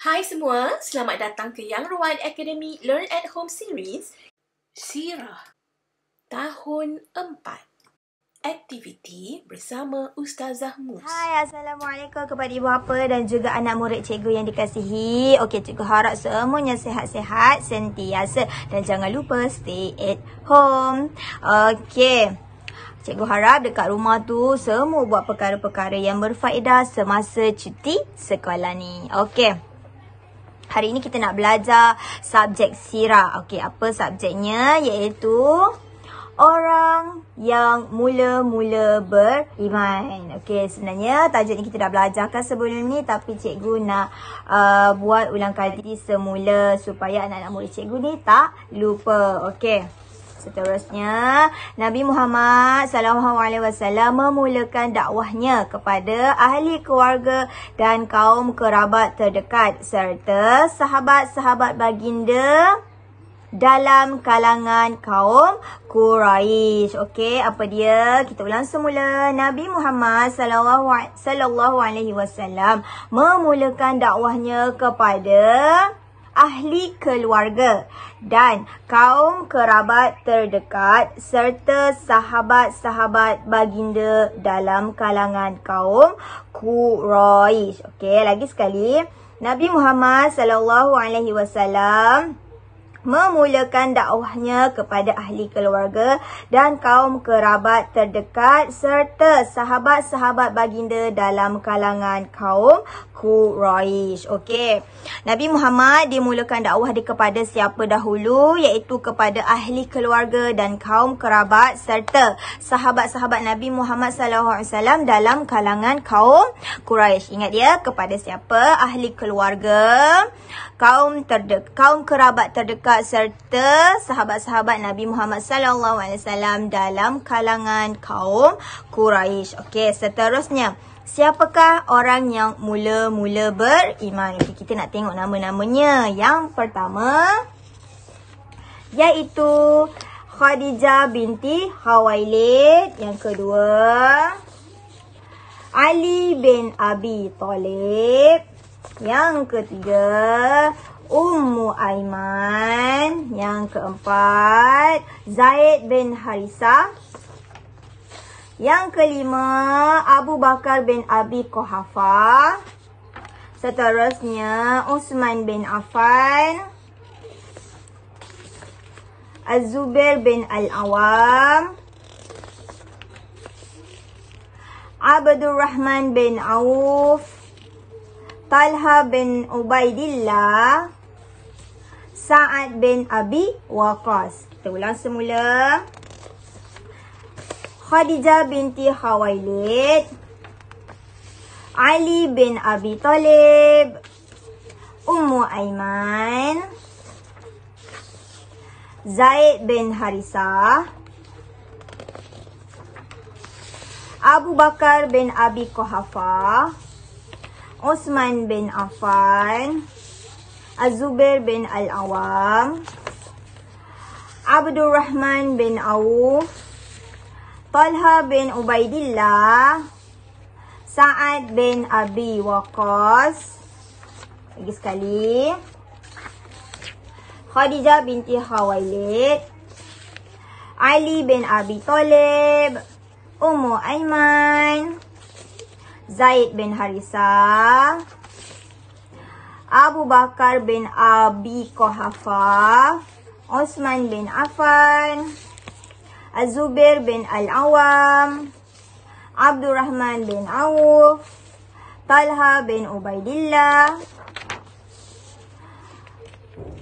Hai semua, selamat datang ke Yang Ruan Academy Learn at Home Series Sirah Tahun 4 Aktiviti bersama Ustazah Mus Hai, Assalamualaikum kepada ibu bapa dan juga anak murid cikgu yang dikasihi Okey, cikgu harap semuanya sehat-sehat, sentiasa dan jangan lupa stay at home Okey, Cikgu harap dekat rumah tu semua buat perkara-perkara yang berfaedah semasa cuti sekolah ni. Okey. Hari ini kita nak belajar subjek sirah. Okey, apa subjeknya? Iaitu orang yang mula-mula beriman. Okey, sebenarnya tajuk ni kita dah belajarkan sebelum ni tapi cikgu nak uh, buat ulang kali semula supaya anak-anak murid cikgu ni tak lupa. Okey. Seterusnya, Nabi Muhammad sallallahu alaihi wasallam memulakan dakwahnya kepada ahli keluarga dan kaum kerabat terdekat serta sahabat-sahabat baginda dalam kalangan kaum Quraisy. Okey, apa dia? Kita ulang semula. Nabi Muhammad sallallahu alaihi wasallam memulakan dakwahnya kepada ahli keluarga dan kaum kerabat terdekat serta sahabat-sahabat baginda dalam kalangan kaum Quraisy. Okey, lagi sekali Nabi Muhammad sallallahu alaihi wasallam memulakan dakwahnya kepada ahli keluarga dan kaum kerabat terdekat serta sahabat-sahabat baginda dalam kalangan kaum Quraisy. Okey. Nabi Muhammad dimulakan dakwah dia kepada siapa dahulu iaitu kepada ahli keluarga dan kaum kerabat serta sahabat-sahabat Nabi Muhammad sallallahu alaihi wasallam dalam kalangan kaum Quraisy. Ingat ya kepada siapa? Ahli keluarga, kaum terdekat, kaum kerabat terdekat kakak serta sahabat-sahabat Nabi Muhammad sallallahu alaihi wasallam dalam kalangan kaum Quraisy. Okey, seterusnya Siapakah orang yang mula-mula beriman? Okay, kita nak tengok nama-namanya. Yang pertama, iaitu Khadijah binti Hawailid. Yang kedua, Ali bin Abi Talib. Yang ketiga, Ummu Aiman. Yang keempat, Zaid bin Harisah. Yang kelima, Abu Bakar bin Abi Kohafa. Seterusnya, Usman bin Affan. az bin Al-Awam. Abdul Rahman bin Auf. Talha bin Ubaidillah. Sa'ad bin Abi Waqas. Kita ulang semula. Khadijah binti Hawailid. Ali bin Abi Talib. Ummu Aiman. Zaid bin Harisah. Abu Bakar bin Abi Kohafa. Osman bin Affan. Osman bin Affan. Azubair bin Al-Awam, Abdul Rahman bin Auf, Talha bin Ubaidillah, Sa'ad bin Abi Waqas, lagi sekali, Khadijah binti Hawailid, Ali bin Abi Talib, Ummu Aiman, Zaid bin Harisah, Abu Bakar bin Abi Kohafa, Osman bin Affan, Azubir bin Al-Awam, Abdul Rahman bin Auf, Talha bin Ubaidillah,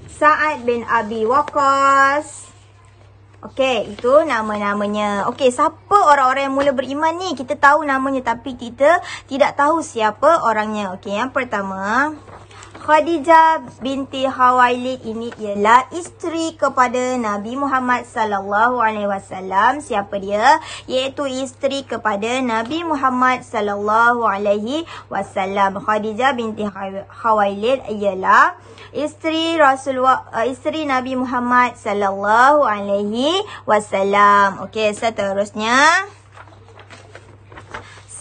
Sa'ad bin Abi Waqas. Okey, itu nama-namanya. Okey, siapa orang-orang yang mula beriman ni? Kita tahu namanya tapi kita tidak tahu siapa orangnya. Okey, yang pertama. Khadijah binti Hawailid ini ialah isteri kepada Nabi Muhammad sallallahu alaihi wasallam. Siapa dia? Iaitu isteri kepada Nabi Muhammad sallallahu alaihi wasallam. Khadijah binti Hawailid ialah isteri Rasulullah uh, isteri Nabi Muhammad sallallahu alaihi wasallam. Okey, seterusnya so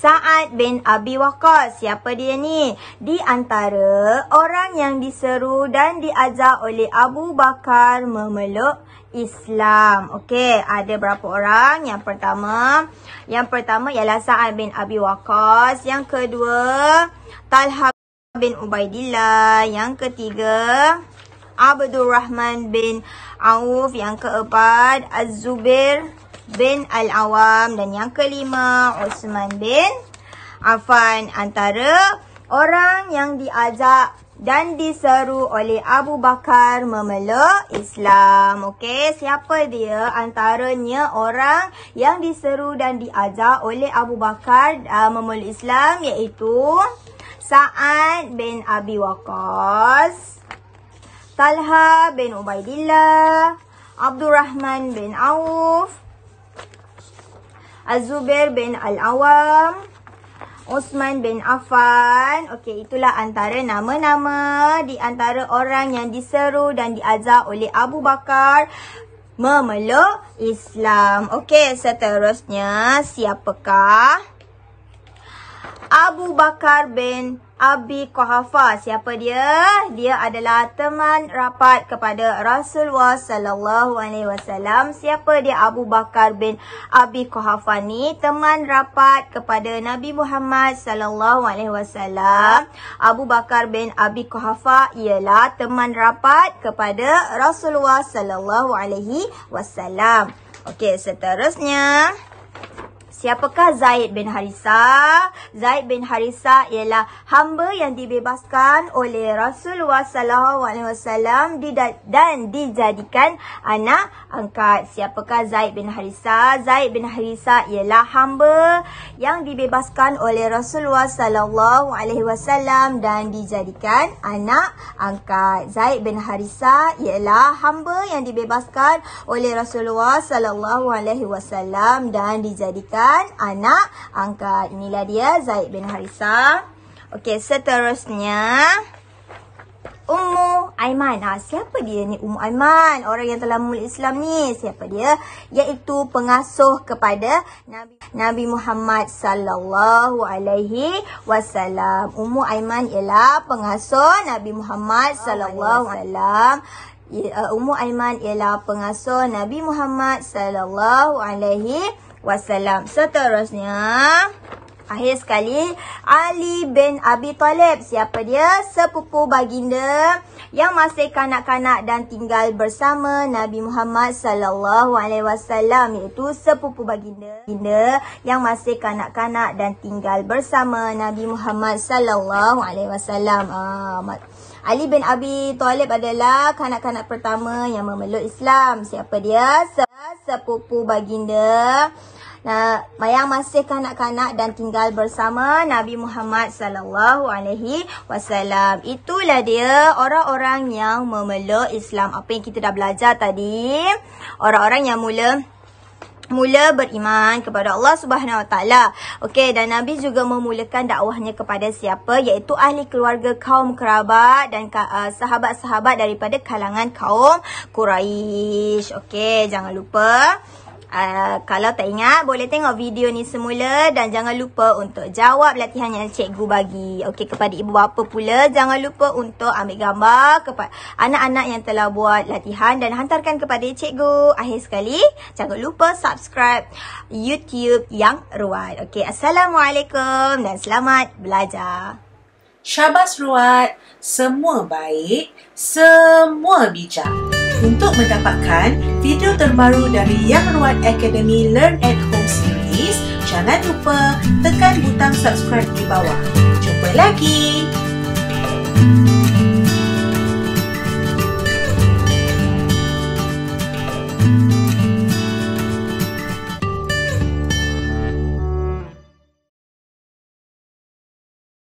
Sa'ad bin Abi Waqqas. Siapa dia ni? Di antara orang yang diseru dan diajar oleh Abu Bakar memeluk Islam. Okey, ada berapa orang? Yang pertama, yang pertama ialah Sa'ad bin Abi Waqqas. Yang kedua, Talha bin Ubaidillah. Yang ketiga, Abdul Rahman bin Auf. Yang keempat, az zubair bin Al-Awam dan yang kelima Osman bin Affan antara orang yang diajak dan diseru oleh Abu Bakar memeluk Islam. Okey, siapa dia antaranya orang yang diseru dan diajak oleh Abu Bakar uh, memeluk Islam iaitu Sa'ad bin Abi Waqqas, Talha bin Ubaidillah, Abdul Rahman bin Auf, Azubair bin Al-Awam. Osman bin Affan. Okey, itulah antara nama-nama di antara orang yang diseru dan diajar oleh Abu Bakar memeluk Islam. Okey, seterusnya siapakah Abu Bakar bin Abi Kohafa Siapa dia? Dia adalah teman rapat kepada Rasulullah sallallahu alaihi wasallam. Siapa dia? Abu Bakar bin Abi Kohafa ni teman rapat kepada Nabi Muhammad sallallahu alaihi wasallam. Abu Bakar bin Abi Kohafa ialah teman rapat kepada Rasulullah sallallahu alaihi wasallam. Okey, seterusnya Siapakah Zaid bin Harisa? Zaid bin Harisa ialah hamba yang dibebaskan oleh Rasulullah SAW dan dijadikan anak angkat. Siapakah Zaid bin Harisa? Zaid bin Harisa ialah hamba yang dibebaskan oleh Rasulullah SAW dan dijadikan anak angkat. Zaid bin Harisa ialah hamba yang dibebaskan oleh Rasulullah SAW dan dijadikan dan anak angkat. Inilah dia Zaid bin Harisah. Okey, seterusnya. Ummu Aiman. Ha, siapa dia ni Ummu Aiman? Orang yang telah memulih Islam ni. Siapa dia? Iaitu pengasuh kepada Nabi Nabi Muhammad sallallahu alaihi wasallam. Ummu Aiman ialah pengasuh Nabi Muhammad sallallahu alaihi wasallam. Uh, Ummu Aiman ialah pengasuh Nabi Muhammad sallallahu alaihi wasallam wasallam. Seterusnya, akhir sekali Ali bin Abi Talib. Siapa dia? Sepupu baginda yang masih kanak-kanak dan tinggal bersama Nabi Muhammad sallallahu alaihi wasallam iaitu sepupu baginda. Baginda yang masih kanak-kanak dan tinggal bersama Nabi Muhammad sallallahu alaihi wasallam. Ah, Ali bin Abi Talib adalah kanak-kanak pertama yang memeluk Islam. Siapa dia? Sepupu baginda Nah, yang masih kanak-kanak dan tinggal bersama Nabi Muhammad sallallahu alaihi wasallam. Itulah dia orang-orang yang memeluk Islam. Apa yang kita dah belajar tadi? Orang-orang yang mula mula beriman kepada Allah Subhanahu Wa Taala. Okey dan Nabi juga memulakan dakwahnya kepada siapa iaitu ahli keluarga kaum kerabat dan ah, sahabat-sahabat daripada kalangan kaum Quraisy. Okey jangan lupa. Ah, kalau tak ingat boleh tengok video ni semula dan jangan lupa untuk jawab latihan yang cikgu bagi. Okey kepada ibu bapa pula jangan lupa untuk ambil gambar kepada anak-anak yang telah buat latihan dan hantarkan kepada cikgu. Akhir sekali jangan lupa subscribe YouTube yang Ruat. Okey assalamualaikum dan selamat belajar. Syabas Ruat, semua baik, semua bijak untuk mendapatkan video terbaru dari Yang Ruan Academy Learn at Home series, jangan lupa tekan butang subscribe di bawah. Jumpa lagi! Thank you.